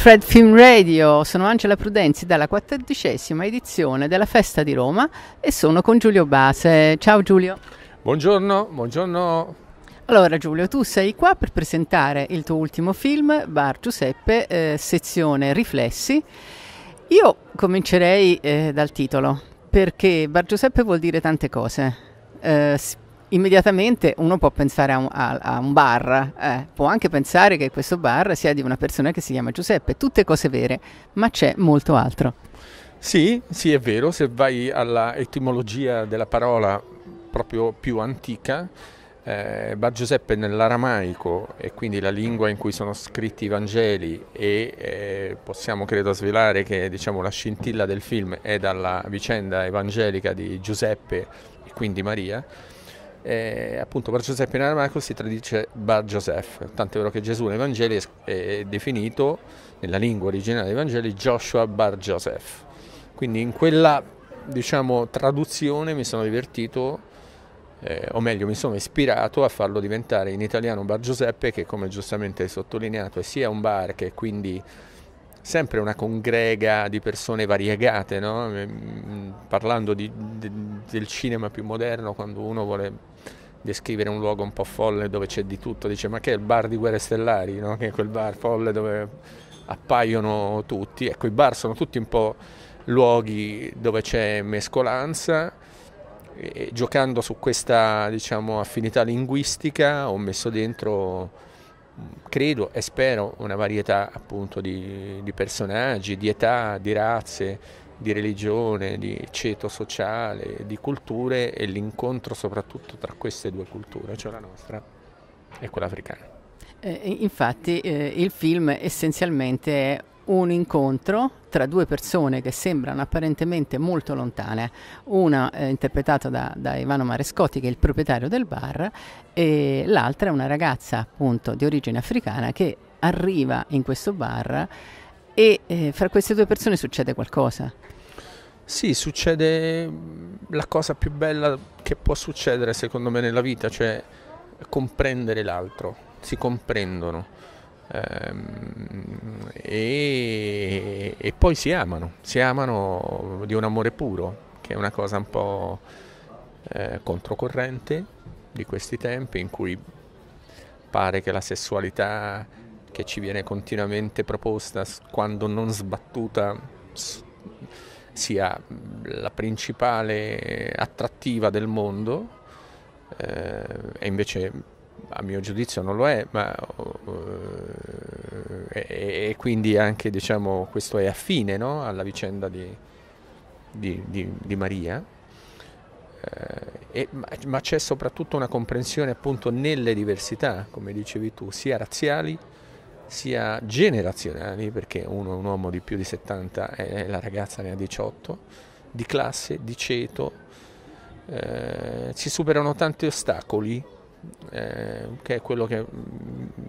Fred Film Radio, sono Angela Prudenzi dalla quattordicesima edizione della Festa di Roma e sono con Giulio Base. Ciao Giulio. Buongiorno, buongiorno. Allora Giulio, tu sei qua per presentare il tuo ultimo film, Bar Giuseppe, eh, sezione Riflessi. Io comincerei eh, dal titolo, perché Bar Giuseppe vuol dire tante cose. Eh, immediatamente uno può pensare a un, a, a un bar, eh, può anche pensare che questo bar sia di una persona che si chiama Giuseppe, tutte cose vere, ma c'è molto altro. Sì, sì è vero, se vai alla etimologia della parola proprio più antica, eh, Bar Giuseppe nell'aramaico e quindi la lingua in cui sono scritti i Vangeli e eh, possiamo credo svelare che diciamo, la scintilla del film è dalla vicenda evangelica di Giuseppe e quindi Maria, e appunto Bar Giuseppe Narmaco si traduce Bar Joseph, tant'è vero che Gesù nei Vangeli è definito nella lingua originale dei Vangeli Joshua Bar Giuseppe. Quindi in quella diciamo, traduzione mi sono divertito, eh, o meglio mi sono ispirato a farlo diventare in italiano Bar Giuseppe che come giustamente hai sottolineato è sia un bar che quindi sempre una congrega di persone variegate, no? Mm, mm, parlando di, de, del cinema più moderno, quando uno vuole descrivere un luogo un po' folle dove c'è di tutto, dice ma che è il bar di Guerre Stellari, no? che è quel bar folle dove appaiono tutti, ecco i bar sono tutti un po' luoghi dove c'è mescolanza, e, giocando su questa diciamo, affinità linguistica ho messo dentro credo e spero, una varietà appunto di, di personaggi, di età, di razze, di religione, di ceto sociale, di culture e l'incontro soprattutto tra queste due culture, cioè la nostra e quella africana. Eh, infatti eh, il film essenzialmente è un incontro tra due persone che sembrano apparentemente molto lontane, una eh, interpretata da, da, Ivano Marescotti che è il proprietario del bar e l'altra è una ragazza appunto di origine africana che arriva in questo bar e eh, fra queste due persone succede qualcosa. Sì, succede mm, la cosa più bella che può succedere secondo me nella vita, cioè comprendere l'altro, si comprendono Ehm, e, e, poi si amano, si amano di un amore puro, che è una cosa un po' eh, controcorrente di questi tempi in cui pare che la sessualità che ci viene continuamente proposta quando non sbattuta sia la principale attrattiva del mondo eh, e invece a mio giudizio non lo è, ma uh, e, quindi anche diciamo, questo è affine no? alla vicenda di, di, di, di Maria. Eh, e, ma, ma, c'è soprattutto una comprensione appunto nelle diversità, come dicevi tu, sia razziali sia generazionali, perché uno è un uomo di più di 70 e la ragazza ne ha 18, di classe, di ceto, eh, si superano tanti ostacoli eh, che è quello che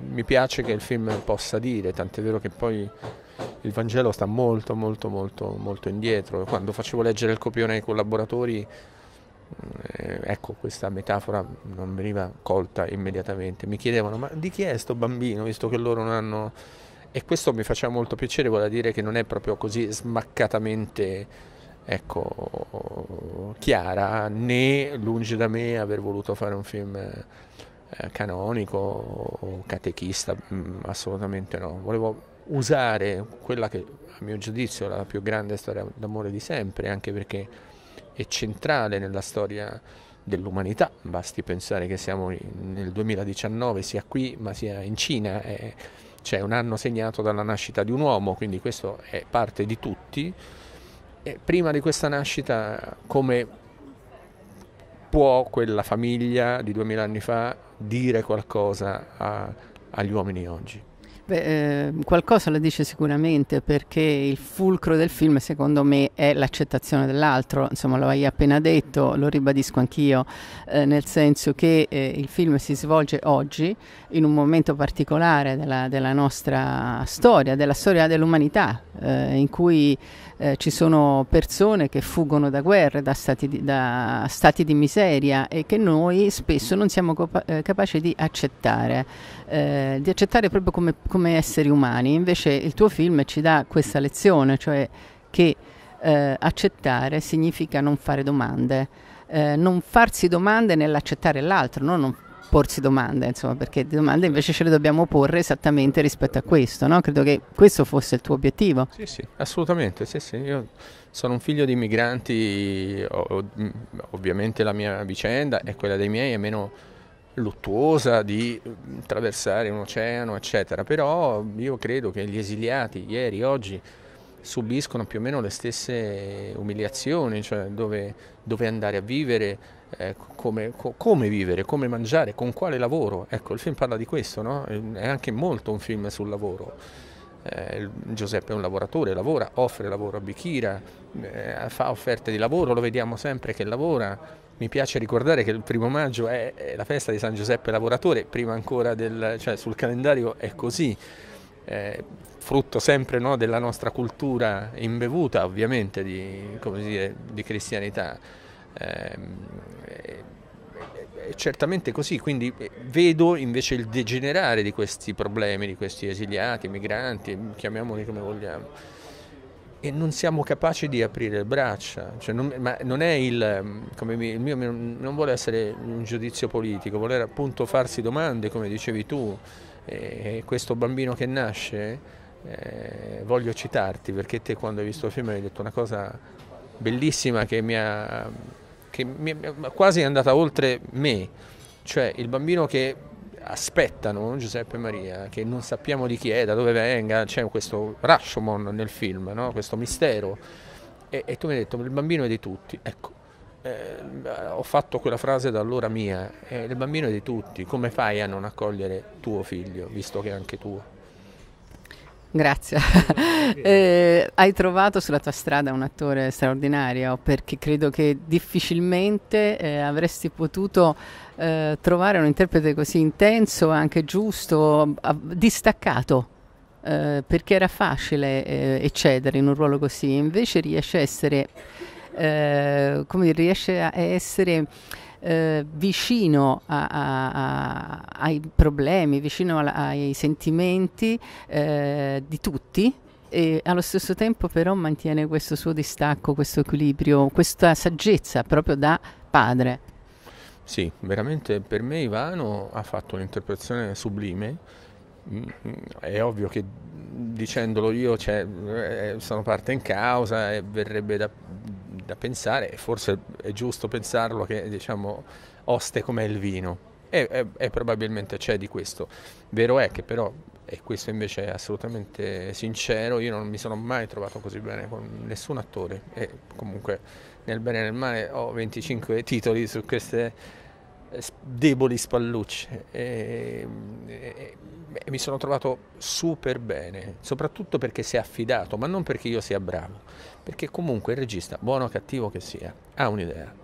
mi piace che il film possa dire, tant'è vero che poi il Vangelo sta molto molto molto molto indietro. Quando facevo leggere il copione ai collaboratori, eh, ecco questa metafora non veniva colta immediatamente. Mi chiedevano ma di chi è sto bambino, visto che loro non hanno... E questo mi faceva molto piacere, vuol dire che non è proprio così smaccatamente ecco, chiara, né lungi da me aver voluto fare un film eh, canonico o catechista, mm, assolutamente no. Volevo usare quella che a mio giudizio è la più grande storia d'amore di sempre, anche perché è centrale nella storia dell'umanità, basti pensare che siamo nel 2019 sia qui ma sia in Cina, c'è cioè un anno segnato dalla nascita di un uomo, quindi questo è parte di tutti e eh, prima di questa nascita, come può quella famiglia di duemila anni fa dire qualcosa a, agli uomini oggi? Beh, ehm, qualcosa lo dice sicuramente perché il fulcro del film secondo me è l'accettazione dell'altro, insomma lo hai appena detto, lo ribadisco anch'io, eh, nel senso che eh, il film si svolge oggi in un momento particolare della, della nostra storia, della storia dell'umanità, eh, in cui eh, ci sono persone che fuggono da guerre, da stati di, da stati di miseria e che noi spesso non siamo capa- eh, capaci di accettare, di accettare proprio come, come come esseri umani, invece il tuo film ci dà questa lezione, cioè che eh, accettare significa non fare domande, eh, non farsi domande nell'accettare l'altro, no? non porsi domande, insomma, perché domande invece ce le dobbiamo porre esattamente rispetto a questo, no? Credo che questo fosse il tuo obiettivo. Sì, sì, assolutamente, sì, sì. Io sono un figlio di migranti, ovviamente la mia vicenda è quella dei miei, è meno luttuosa di attraversare mm, un oceano, eccetera. Però io credo che gli esiliati ieri, oggi subiscono più o meno le stesse umiliazioni, cioè dove, dove andare a vivere, eh, come, co- come, vivere, come mangiare, con quale lavoro. Ecco, il film parla di questo, no? È anche molto un film sul lavoro. Eh, Giuseppe è un lavoratore, lavora, offre lavoro a Bichira, eh, fa offerte di lavoro, lo vediamo sempre che lavora. Mi piace ricordare che il primo maggio è, è la festa di San Giuseppe Lavoratore, prima ancora del, cioè sul calendario è così. Eh, frutto sempre no, della nostra cultura imbevuta ovviamente di, dire, di cristianità. Eh, è certamente così, quindi eh, vedo invece il degenerare di questi problemi, di questi esiliati, migranti, chiamiamoli come vogliamo. E non siamo capaci di aprire le braccia, cioè non, ma non è il, mm, il, mio, non vuole essere un giudizio politico, vuole appunto farsi domande, come dicevi tu, e questo bambino che nasce, eh, voglio citarti perché te quando hai visto il film hai detto una cosa bellissima che mi ha che mi, quasi è andata oltre me, cioè il bambino che aspettano Giuseppe e Maria, che non sappiamo di chi è, da dove venga, c'è questo Rashomon nel film, no? questo mistero. E, e, tu mi hai detto, il bambino è di tutti, ecco, eh, ho fatto quella frase da allora mia, eh, il bambino è di tutti, come fai a non accogliere tuo figlio, visto che è anche tuo? Grazie. eh, hai trovato sulla tua strada un attore straordinario perché credo che difficilmente eh, avresti potuto eh, trovare un interprete così intenso, anche giusto, distaccato. Eh, perché era facile eh, eccedere in un ruolo così, invece riesce a essere, eh, come dire, riesce a essere eh, vicino a, a, ai problemi, vicino a, ai sentimenti eh, di tutti e allo stesso tempo però mantiene questo suo distacco, questo equilibrio, questa saggezza proprio da padre. Sì, veramente per me Ivano ha fatto un'interpretazione sublime. Mm, mm, è ovvio che dicendolo io cioè, eh, sono parte in causa e verrebbe da da pensare, e forse è giusto pensarlo, che diciamo oste come il vino. E, e, e, probabilmente c'è di questo. Vero è che però, e questo invece è assolutamente sincero, io non mi sono mai trovato così bene con nessun attore e comunque nel bene e nel male ho 25 titoli su queste eh, deboli spallucce e e, e mi sono trovato super bene, soprattutto perché si è affidato, ma non perché io sia bravo, perché comunque il regista, buono o cattivo che sia, ha un'idea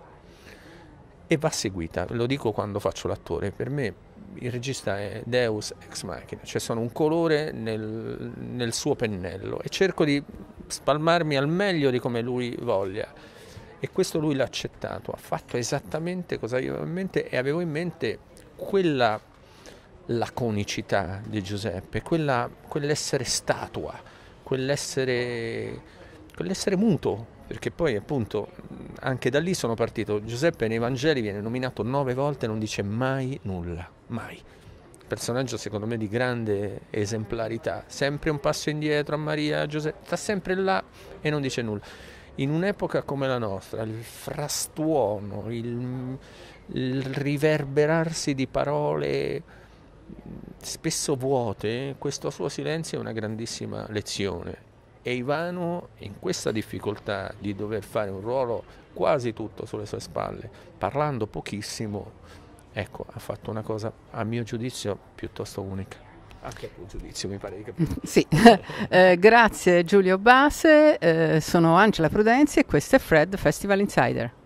e va seguita, lo dico quando faccio l'attore, per me il regista è Deus ex machina, cioè sono un colore nel, nel suo pennello e cerco di spalmarmi al meglio di come lui voglia e questo lui l'ha accettato, ha fatto esattamente cosa io avevo in mente e avevo in mente quella laconicità di Giuseppe, quella, quell'essere statua, quell'essere, quell'essere muto, perché poi appunto anche da lì sono partito. Giuseppe nei Vangeli viene nominato nove volte e non dice mai nulla, mai. Personaggio secondo me di grande esemplarità, sempre un passo indietro a Maria, a Giuseppe, sta sempre là e non dice nulla. In un'epoca come la nostra, il frastuono, il, il riverberarsi di parole spesso vuote, questo suo silenzio è una grandissima lezione. E Ivano, in questa difficoltà di dover fare un ruolo quasi tutto sulle sue spalle, parlando pochissimo, ecco, ha fatto una cosa, a mio giudizio, piuttosto unica anche a tuo giudizio, mi pare di capire. Sì, eh, grazie Giulio Base, eh, sono Angela Prudenzi e questo è Fred Festival Insider.